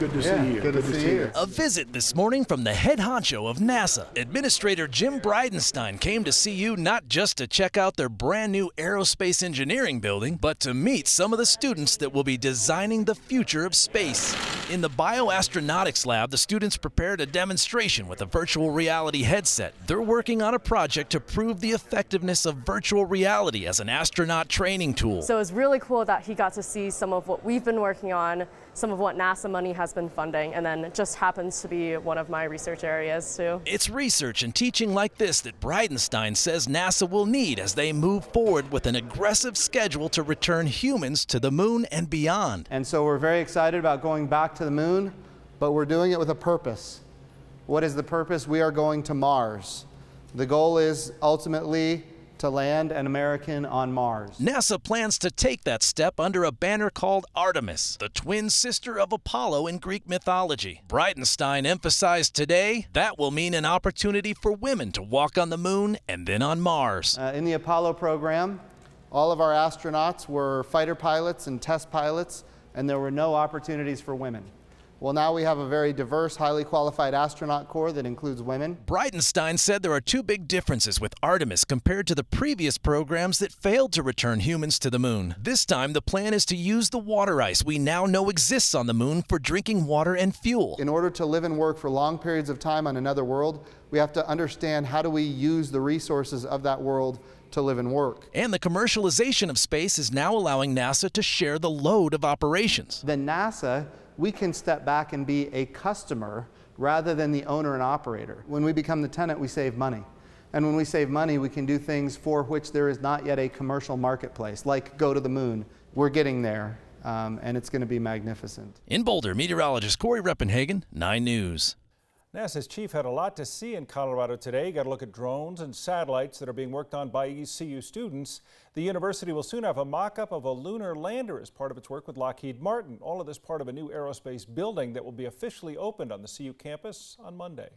Good to yeah, see you. Good, good to, see, see you. A visit this morning from the head honcho of NASA. Administrator Jim Bridenstine came to see you not just to check out their brand new aerospace engineering building, but to meet some of the students that will be designing the future of space. In the bioastronautics lab, the students prepared a demonstration with a virtual reality headset. They're working on a project to prove the effectiveness of virtual reality as an astronaut training tool. So it's really cool that he got to see some of what we've been working on, some of what NASA money has been funding, and then it just happens to be one of my research areas too. It's research and teaching like this that Bridenstine says NASA will need as they move forward with an aggressive schedule to return humans to the moon and beyond. And so we're very excited about going back to the moon, but we're doing it with a purpose. What is the purpose? We are going to Mars. The goal is ultimately to land an American on Mars. NASA plans to take that step under a banner called Artemis, the twin sister of Apollo in Greek mythology. Breitenstein emphasized today that will mean an opportunity for women to walk on the moon and then on Mars. Uh, in the Apollo program, all of our astronauts were fighter pilots and test pilots and there were no opportunities for women. Well, now we have a very diverse, highly qualified astronaut corps that includes women. Breitenstein said there are two big differences with Artemis compared to the previous programs that failed to return humans to the moon. This time, the plan is to use the water ice we now know exists on the moon for drinking water and fuel. In order to live and work for long periods of time on another world, we have to understand how do we use the resources of that world to live and work. And the commercialization of space is now allowing NASA to share the load of operations. The NASA we can step back and be a customer rather than the owner and operator. When we become the tenant, we save money. And when we save money, we can do things for which there is not yet a commercial marketplace, like go to the moon. We're getting there, um, and it's going to be magnificent. In Boulder, meteorologist Corey Reppenhagen, 9 News. NASA's chief had a lot to see in Colorado today. He got a look at drones and satellites that are being worked on by ECU students. The university will soon have a mock-up of a lunar lander as part of its work with Lockheed Martin. All of this part of a new aerospace building that will be officially opened on the CU campus on Monday.